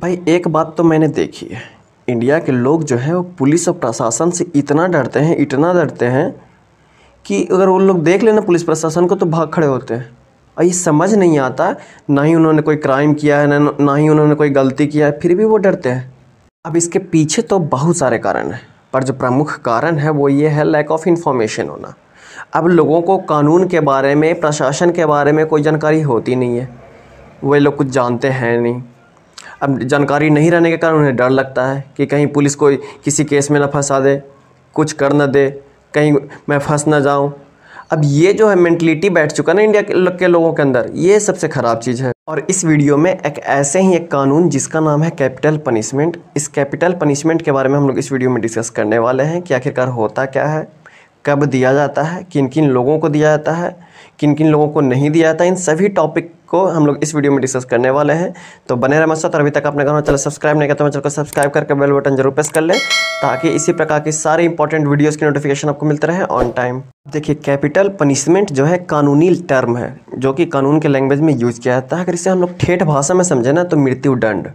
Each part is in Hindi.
भाई एक बात तो मैंने देखी है इंडिया के लोग जो है वो पुलिस और प्रशासन से इतना डरते हैं इतना डरते हैं कि अगर वो लोग देख लेना पुलिस प्रशासन को तो भाग खड़े होते हैं और ये समझ नहीं आता ना ही उन्होंने कोई क्राइम किया है ना ही उन्होंने कोई गलती किया है फिर भी वो डरते हैं अब इसके पीछे तो बहुत सारे कारण हैं पर जो प्रमुख कारण है वो ये है लैक ऑफ इन्फॉर्मेशन होना अब लोगों को कानून के बारे में प्रशासन के बारे में कोई जानकारी होती नहीं है वे लोग कुछ जानते हैं नहीं अब जानकारी नहीं रहने के कारण उन्हें डर लगता है कि कहीं पुलिस कोई किसी केस में ना फंसा दे कुछ कर ना दे कहीं मैं फंस ना जाऊँ अब ये जो है मैंटलिटी बैठ चुका ना इंडिया के लोगों के अंदर ये सबसे ख़राब चीज़ है और इस वीडियो में एक ऐसे ही एक कानून जिसका नाम है कैपिटल पनिशमेंट इस कैपिटल पनिशमेंट के बारे में हम लोग इस वीडियो में डिस्कस करने वाले हैं कि आखिरकार होता क्या है कब दिया जाता है किन किन लोगों को दिया जाता है किन किन लोगों को नहीं दिया जाता इन सभी टॉपिक को हम लोग इस वीडियो में डिस्कस करने वाले हैं तो बने रहे मस्त अभी तक आपने चलो सब्सक्राइब नहीं करते हैं चलो सब्सक्राइब करके बेल बटन जरूर प्रेस कर लें ताकि इसी प्रकार की सारी इंपॉर्टेंट वीडियोज़ की नोटिफिकेशन आपको मिलते रहे ऑन टाइम देखिए कैपिटल पनिशमेंट जो है कानूनी टर्म है जो कि कानून के लैंग्वेज में यूज़ किया जाता है अगर इसे हम लोग ठेठ भाषा में समझे ना तो मृत्यु दंड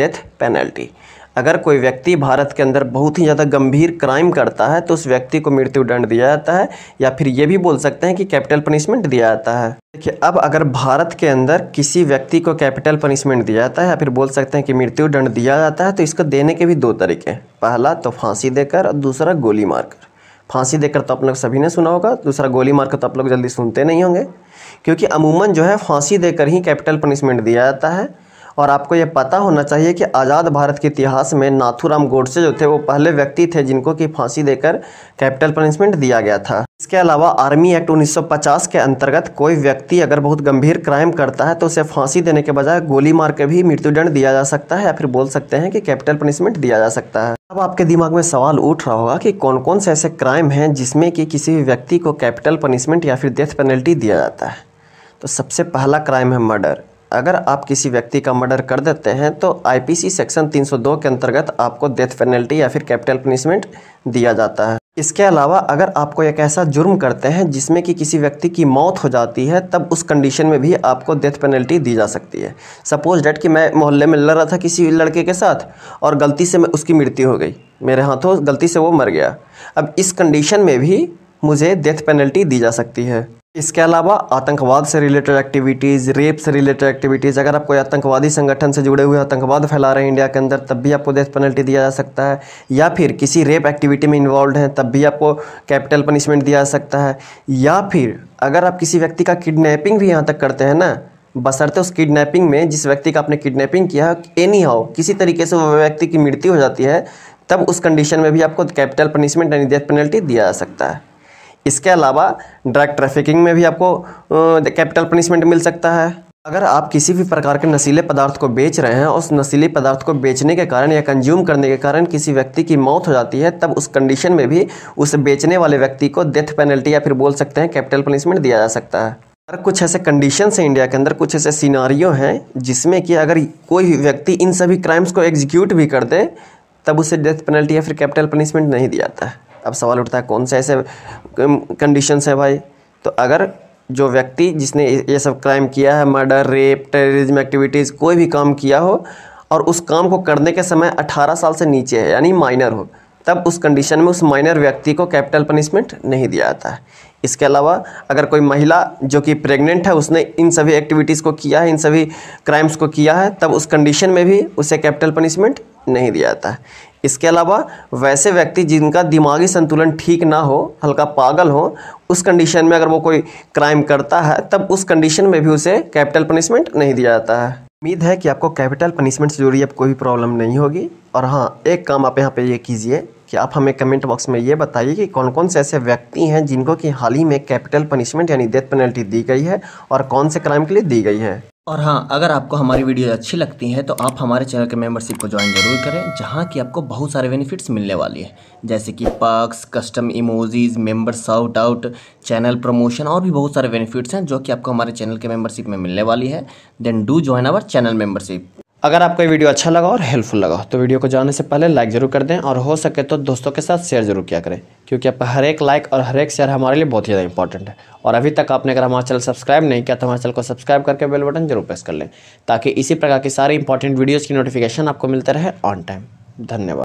डेथ पेनल्टी अगर कोई व्यक्ति भारत के अंदर बहुत ही ज़्यादा गंभीर क्राइम करता है तो उस व्यक्ति को मृत्युदंड दिया जाता है या फिर ये भी बोल सकते हैं कि कैपिटल पनिशमेंट दिया जाता है देखिए अब अगर भारत के अंदर किसी व्यक्ति को कैपिटल पनिशमेंट दिया जाता है या फिर बोल सकते हैं कि मृत्युदंड दिया जाता है तो इसको देने के भी दो तरीके हैं पहला तो फांसी देकर और दूसरा गोली मारकर फांसी देकर तो आप लोग सभी ने सुना होगा दूसरा गोली मारकर तो आप लोग जल्दी सुनते नहीं होंगे क्योंकि अमूमन जो है फांसी देकर ही कैपिटल पनिशमेंट दिया जाता है और आपको ये पता होना चाहिए कि आज़ाद भारत के इतिहास में नाथूराम गोडसे जो थे वो पहले व्यक्ति थे जिनको कि फांसी देकर कैपिटल पनिशमेंट दिया गया था इसके अलावा आर्मी एक्ट 1950 के अंतर्गत कोई व्यक्ति अगर बहुत गंभीर क्राइम करता है तो उसे फांसी देने के बजाय गोली मार के भी मृत्युदंड दिया जा सकता है या फिर बोल सकते हैं कि कैपिटल पनिशमेंट दिया जा सकता है अब आपके दिमाग में सवाल उठ रहा होगा कि कौन कौन से ऐसे क्राइम हैं जिसमें कि किसी भी व्यक्ति को कैपिटल पनिशमेंट या फिर डेथ पेनल्टी दिया जाता है तो सबसे पहला क्राइम है मर्डर अगर आप किसी व्यक्ति का मर्डर कर देते हैं तो आईपीसी सेक्शन 302 के अंतर्गत आपको डेथ पेनल्टी या फिर कैपिटल पनिशमेंट दिया जाता है इसके अलावा अगर आपको एक ऐसा जुर्म करते हैं जिसमें कि किसी व्यक्ति की मौत हो जाती है तब उस कंडीशन में भी आपको डेथ पेनल्टी दी जा सकती है सपोज डेट कि मैं मोहल्ले में लड़ रहा था किसी लड़के के साथ और गलती से मैं उसकी मृत्यु हो गई मेरे हाथों गलती से वो मर गया अब इस कंडीशन में भी मुझे डेथ पेनल्टी दी जा सकती है इसके अलावा आतंकवाद से रिलेटेड एक्टिविटीज़ रेप से रिलेटेड एक्टिविटीज़ अगर आप कोई आतंकवादी संगठन से जुड़े हुए आतंकवाद फैला रहे हैं इंडिया के अंदर तब भी आपको डेथ पेनल्टी दिया जा सकता है या फिर किसी रेप एक्टिविटी में इन्वॉल्व हैं तब भी आपको कैपिटल पनिशमेंट दिया जा सकता है या फिर अगर आप किसी व्यक्ति का किडनैपिंग भी यहाँ तक करते हैं ना बसरते उस किडनैपिंग में जिस व्यक्ति का आपने किडनैपिंग किया एनी हाउ किसी तरीके से वो व्यक्ति की मृत्यु हो जाती है तब उस कंडीशन में भी आपको कैपिटल पनिशमेंट यानी डेथ पेनल्टी दिया जा सकता है इसके अलावा ड्रग ट्रैफिकिंग में भी आपको कैपिटल पनिशमेंट मिल सकता है अगर आप किसी भी प्रकार के नशीले पदार्थ को बेच रहे हैं और उस नशीले पदार्थ को बेचने के कारण या कंज्यूम करने के कारण किसी व्यक्ति की मौत हो जाती है तब उस कंडीशन में भी उस बेचने वाले व्यक्ति को डेथ पेनल्टी या फिर बोल सकते हैं कैपिटल पनिशमेंट दिया जा सकता है और कुछ ऐसे कंडीशन हैं इंडिया के अंदर कुछ ऐसे सीनारियों हैं जिसमें कि अगर कोई व्यक्ति इन सभी क्राइम्स को एग्जीक्यूट भी कर दे तब उसे डेथ पेनल्टी या फिर कैपिटल पनिशमेंट नहीं दिया जाता है अब सवाल उठता है कौन से ऐसे कंडीशंस है भाई तो अगर जो व्यक्ति जिसने ये सब क्राइम किया है मर्डर रेप टेररिज्म एक्टिविटीज़ कोई भी काम किया हो और उस काम को करने के समय 18 साल से नीचे है यानी माइनर हो तब उस कंडीशन में उस माइनर व्यक्ति को कैपिटल पनिशमेंट नहीं दिया जाता है इसके अलावा अगर कोई महिला जो कि प्रेग्नेंट है उसने इन सभी एक्टिविटीज़ को किया है इन सभी क्राइम्स को किया है तब उस कंडीशन में भी उसे कैपिटल पनिशमेंट नहीं दिया जाता है इसके अलावा वैसे व्यक्ति जिनका दिमागी संतुलन ठीक ना हो हल्का पागल हो उस कंडीशन में अगर वो कोई क्राइम करता है तब उस कंडीशन में भी उसे कैपिटल पनिशमेंट नहीं दिया जाता है उम्मीद है कि आपको कैपिटल पनिशमेंट से जुड़ी अब कोई भी प्रॉब्लम नहीं होगी और हाँ एक काम आप यहाँ पे ये कीजिए कि आप हमें कमेंट बॉक्स में ये बताइए कि कौन कौन से ऐसे व्यक्ति हैं जिनको कि हाल ही में कैपिटल पनिशमेंट यानी डेथ पेनल्टी दी गई है और कौन से क्राइम के लिए दी गई है और हाँ अगर आपको हमारी वीडियो अच्छी लगती है तो आप हमारे चैनल के मेंबरशिप को ज्वाइन जरूर करें जहाँ की आपको बहुत सारे बेनिफिट्स मिलने वाली है जैसे कि perks custom emojis member shout out channel promotion और भी बहुत सारे बेनिफिट्स हैं जो कि आपको हमारे चैनल के मेंबरशिप में मिलने वाली है then do join our channel membership अगर आपको ये वीडियो अच्छा लगा और हेल्पफुल लगा तो वीडियो को जाने से पहले लाइक ज़रूर कर दें और हो सके तो दोस्तों के साथ शेयर जरूर किया करें क्योंकि आप हर एक लाइक और हर एक शेयर हमारे लिए बहुत ही ज़्यादा इंपॉर्टेंट है और अभी तक आपने अगर हमारा चैनल सब्सक्राइब नहीं किया तो हमारे चैनल को सब्सक्राइब करके बेल बटन जरूर प्रेस कर लें ताकि इसी प्रकार की सारी इंपॉर्टेंट वीडियोज़ की नोटिफिकेशन आपको मिलते रहे ऑन टाइम धन्यवाद